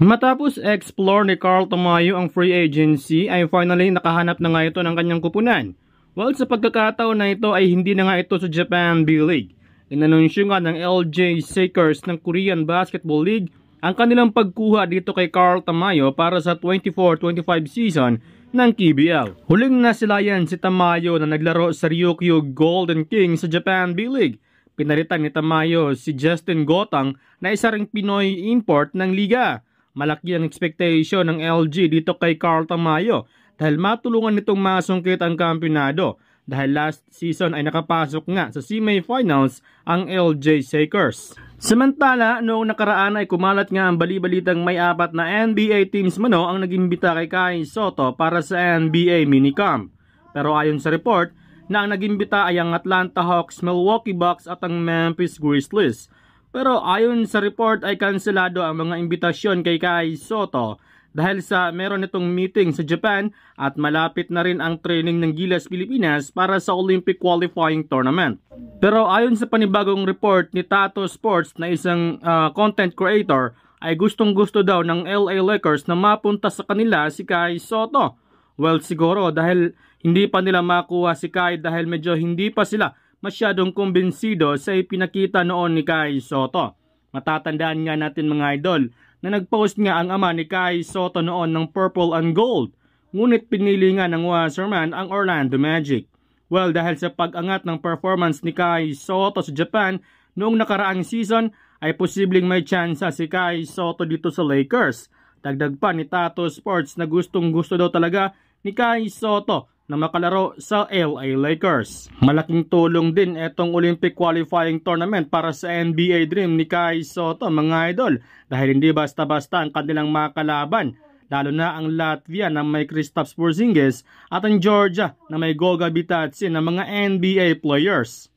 Matapos explore ni Carl Tamayo ang free agency ay finally nakahanap na nga ito ng kanyang kupunan. Well sa pagkakataon na ito ay hindi na nga ito sa Japan B-League. Inanunsyo nga ng LJ Sakers ng Korean Basketball League ang kanilang pagkuha dito kay Carl Tamayo para sa 24-25 season ng KBL. Huling na sila yan si Tamayo na naglaro sa Ryukyu Golden King sa Japan B-League. Pinaritan ni Tamayo si Justin Gotang na isa ring Pinoy import ng liga. Malaki ang expectation ng LG dito kay Carl Tamayo dahil matulungan nitong masungkit ang kampinado dahil last season ay nakapasok nga sa semi-finals ang LJ Shakers. Samantala, noong nakaraan ay kumalat nga ang balibalitang may apat na NBA teams mano ang naging bita kay Kain Soto para sa NBA minicamp. Pero ayon sa report, na ang naging bita ay ang Atlanta Hawks, Milwaukee Bucks at ang Memphis Grizzlies. Pero ayon sa report ay kanselado ang mga imbitasyon kay Kai Soto dahil sa meron itong meeting sa Japan at malapit na rin ang training ng Gilas Pilipinas para sa Olympic qualifying tournament. Pero ayon sa panibagong report ni Tato Sports na isang uh, content creator ay gustong gusto daw ng LA Lakers na mapunta sa kanila si Kai Soto. Well siguro dahil hindi pa nila makuha si Kai dahil medyo hindi pa sila masyadong kumbinsido sa ipinakita noon ni Kai Soto. Matatandaan nga natin mga idol na nagpost nga ang ama ni Kai Soto noon ng purple and gold. Ngunit pinili nga ng Wasserman ang Orlando Magic. Well, dahil sa pag-angat ng performance ni Kai Soto sa Japan noong nakaraang season, ay posibleng may tsansa si Kai Soto dito sa Lakers. Dagdag pa ni Tato Sports na gustong gusto daw talaga ni Kai Soto na makalaro sa LA Lakers. Malaking tulong din itong Olympic qualifying tournament para sa NBA dream ni Kai Soto mga idol dahil hindi basta-basta ang kanilang mga kalaban lalo na ang Latvia na may Kristaps Porzingis at ang Georgia na may Goga Bitadze na mga NBA players.